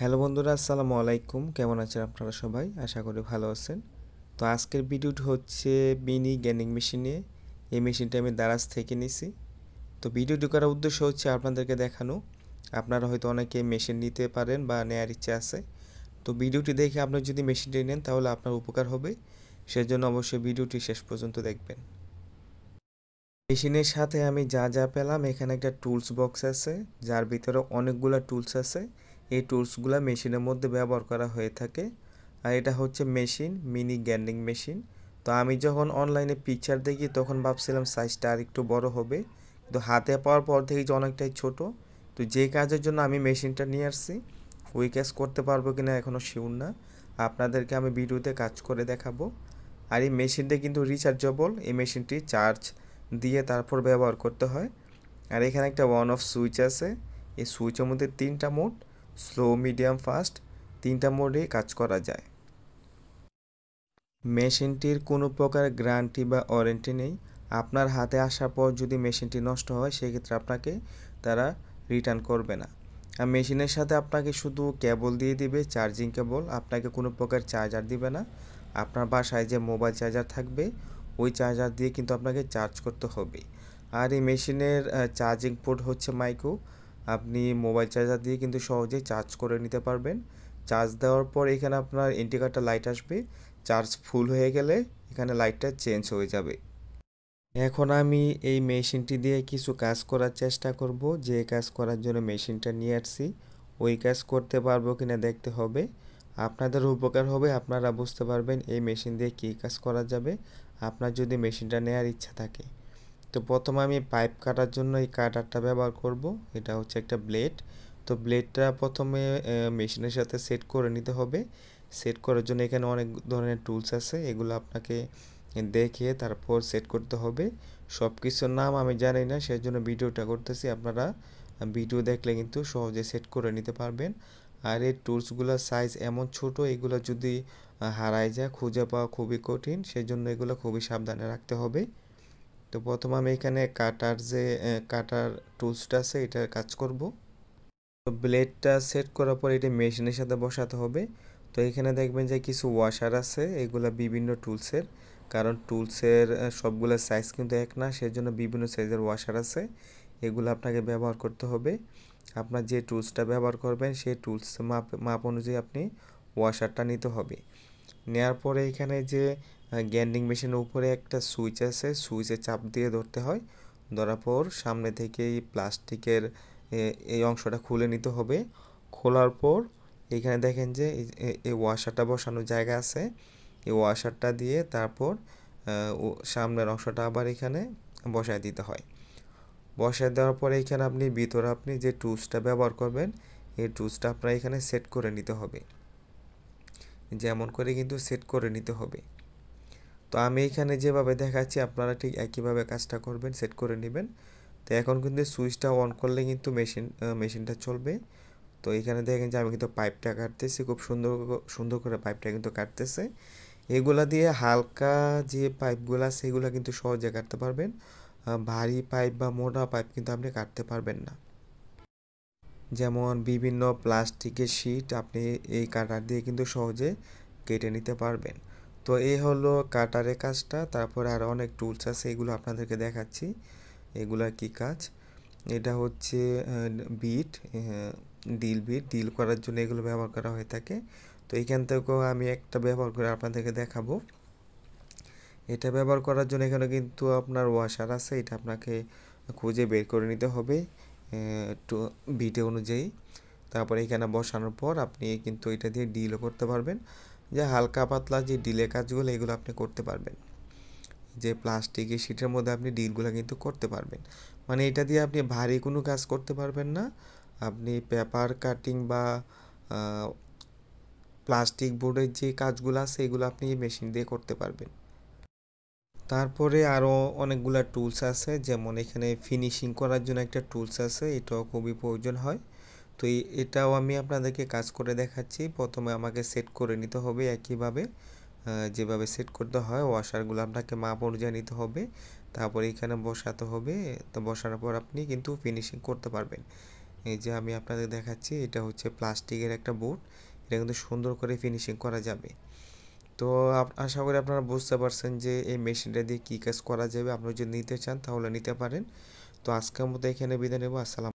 hello বন্ধুরা আসসালামু আলাইকুম কেমন আছেন আপনারা সবাই আশা করি ভালো আছেন তো আজকের ভিডিওটি হচ্ছে মিনি গ্যানিং মেশিনে এই মেশিনটা আমি দারাজ থেকে নিছি তো ভিডিওটি করার উদ্দেশ্য হচ্ছে আপনাদেরকে দেখানো আপনারা হয়তো অনেকে মেশিন নিতে পারেন বা নেয়ার ইচ্ছে আছে তো ভিডিওটি দেখে আপনি যদি মেশিনটি নেন তাহলে আপনার উপকার হবে সেজন্য অবশ্যই ভিডিওটি শেষ পর্যন্ত দেখবেন মেশিনের সাথে আমি যা যা পেলাম এখানে একটা টুলস বক্স আছে যার ভিতরে অনেকগুলো টুলস আছে এই টুলসগুলো মেশিনের মধ্যে ব্যবহার করা হয়ে থাকে আর এটা হচ্ছে মেশিন মিনি গ্যান্ডিং মেশিন তো আমি যখন অনলাইনে পিকচার দেখি তখন ভাবছিলাম সাইজটা আর একটু বড় হবে কিন্তু হাতে পাওয়ার পর থেকে যে অনেকটাই ছোট তো যে কাজের জন্য আমি মেশিনটা নিয়ে আসছি ওই কাজ করতে পারবো কি না এখনও শিউর না আপনাদেরকে আমি ভিডিওতে কাজ করে দেখাবো আর এই মেশিনটা কিন্তু রিচার্জেবল এই মেশিনটি চার্জ দিয়ে তারপর ব্যবহার করতে হয় আর এখানে একটা ওয়ান অফ সুইচ আছে এই সুইচের মধ্যে তিনটা মোড স্লো মিডিয়াম ফাস্ট তিনটা মোডে কাজ করা যায় মেশিনটির কোনো প্রকার গ্যারান্টি বা ওয়ারেন্টি নেই আপনার হাতে আসার পর যদি মেশিনটি নষ্ট হয় সেক্ষেত্রে আপনাকে তারা রিটার্ন করবে না আর মেশিনের সাথে আপনাকে শুধু কেবল দিয়ে দিবে চার্জিং কেবল আপনাকে কোনো প্রকার চার্জার দিবে না আপনার বাসায় যে মোবাইল চার্জার থাকবে ওই চার্জার দিয়ে কিন্তু আপনাকে চার্জ করতে হবে আর এই মেশিনের চার্জিং পোর্ট হচ্ছে মাইক্রো আপনি মোবাইল চার্জার দিয়ে কিন্তু সহজেই চার্জ করে নিতে পারবেন চার্জ দেওয়ার পর এখানে আপনার ইন্ডিকেটার লাইট আসবে চার্জ ফুল হয়ে গেলে এখানে লাইটটা চেঞ্জ হয়ে যাবে এখন আমি এই মেশিনটি দিয়ে কিছু কাজ করার চেষ্টা করব যে কাজ করার জন্য মেশিনটা নিয়ে আসছি ওই কাজ করতে পারবো কিনা দেখতে হবে আপনাদের উপকার হবে আপনারা বুঝতে পারবেন এই মেশিন দিয়ে কী কাজ করা যাবে আপনার যদি মেশিনটা নেওয়ার ইচ্ছা থাকে তো প্রথমে আমি পাইপ কাটার জন্য এই কাটারটা ব্যবহার করব এটা হচ্ছে একটা ব্লেড তো ব্লেডটা প্রথমে মেশিনের সাথে সেট করে নিতে হবে সেট করার জন্য এখানে অনেক ধরনের টুলস আছে এগুলো আপনাকে দেখে তারপর সেট করতে হবে সব কিছুর নাম আমি জানি না সেই জন্য ভিডিওটা করতেছি আপনারা ভিডিও দেখলে কিন্তু সহজে সেট করে নিতে পারবেন আর এই টুলসগুলোর সাইজ এমন ছোট এগুলো যদি হারায় যায় খুঁজে পাওয়া খুবই কঠিন সেই জন্য এগুলো খুবই সাবধানে রাখতে হবে তো প্রথম আমি এখানে কাটার যে কাটার টুলসটা আছে এটার কাজ করব তো ব্লেডটা সেট করার পর এটি মেশিনের সাথে বসাতে হবে তো এখানে দেখবেন যে কিছু ওয়াশার আছে এগুলো বিভিন্ন টুলসের কারণ টুলসের সবগুলো সাইজ কিন্তু এক না সেজন্য বিভিন্ন সাইজের ওয়াশার আছে এগুলো আপনাকে ব্যবহার করতে হবে আপনার যে টুলসটা ব্যবহার করবেন সেই টুলস মাপ মাপ অনুযায়ী আপনি ওয়াশারটা নিতে হবে নেয়ার পরে এখানে যে গ্যান্ডিং মেশিনের উপরে একটা সুইচ আছে সুইচে চাপ দিয়ে ধরতে হয় ধরার পর সামনে থেকেই প্লাস্টিকের এই অংশটা খুলে নিতে হবে খোলার পর এখানে দেখেন যে এই ওয়াশারটা বসানোর জায়গা আছে এই ওয়াশারটা দিয়ে তারপর সামনের অংশটা আবার এখানে বসায় দিতে হয় বসায় দেওয়ার পর এখানে আপনি ভিতরে আপনি যে টুলসটা ব্যবহার করবেন এই টুলসটা আপনার এখানে সেট করে নিতে হবে যেমন করে কিন্তু সেট করে নিতে হবে তো আমি এখানে যেভাবে দেখাচ্ছি আপনারা ঠিক একইভাবে কাজটা করবেন সেট করে নেবেন তো এখন কিন্তু সুইচটা অন করলে কিন্তু মেশিন মেশিনটা চলবে তো এখানে দেখেন যে আমি কিন্তু পাইপটা কাটতেছি খুব সুন্দর সুন্দর করে পাইপটা কিন্তু কাটতেছে এগুলা দিয়ে হালকা যে পাইপগুলো আছে এগুলো কিন্তু সহজে কাটতে পারবেন ভারী পাইপ বা মোটা পাইপ কিন্তু আপনি কাটতে পারবেন না যেমন বিভিন্ন প্লাস্টিকের শিট আপনি এই কাটার দিয়ে কিন্তু সহজে কেটে নিতে পারবেন তো এই হলো কাটারে কাজটা তারপরে আরও অনেক টুলস আছে এগুলো আপনাদেরকে দেখাচ্ছি এগুলার কি কাজ এটা হচ্ছে বিট ডিল বিট ডিল করার জন্য এগুলো ব্যবহার করা হয়ে থাকে তো এখান থেকেও আমি একটা ব্যবহার করে আপনাদেরকে দেখাবো এটা ব্যবহার করার জন্য এখানে কিন্তু আপনার ওয়াশার আছে এটা আপনাকে খুঁজে বের করে নিতে হবে টু বিটে অনুযায়ী তারপরে এখানে বসানোর পর আপনি কিন্তু এটা দিয়ে ডিলও করতে পারবেন যে হালকা পাতলা যে ডিলে কাজগুলো এগুলো আপনি করতে পারবেন যে প্লাস্টিকের শিটের মধ্যে আপনি ডিলগুলো কিন্তু করতে পারবেন মানে এটা দিয়ে আপনি ভারী কোনো কাজ করতে পারবেন না আপনি পেপার কাটিং বা প্লাস্টিক বোর্ডের যে কাজগুলো আছে এগুলো আপনি মেশিন দিয়ে করতে পারবেন তারপরে আরও অনেকগুলো টুলস আছে যেমন এখানে ফিনিশিং করার জন্য একটা টুলস আছে এটাও খুবই প্রয়োজন হয় তো এটাও আমি আপনাদেরকে কাজ করে দেখাচ্ছি প্রথমে আমাকে সেট করে নিতে হবে একইভাবে যেভাবে সেট করতে হয় ওয়াশারগুলো আপনাকে মাপ অনুযায়ী নিতে হবে তারপর এখানে বসাতে হবে তো বসানোর পর আপনি কিন্তু ফিনিশিং করতে পারবেন এই যে আমি আপনাদের দেখাচ্ছি এটা হচ্ছে প্লাস্টিকের একটা বোর্ড এটা কিন্তু সুন্দর করে ফিনিশিং করা যাবে তো আশা করি আপনারা বুঝতে পারছেন যে এই মেশিনটা দিয়ে কী কাজ করা যাবে আপনি যদি নিতে চান তাহলে নিতে পারেন তো আজকের মতো এখানে বিদায় নেব আসসালাম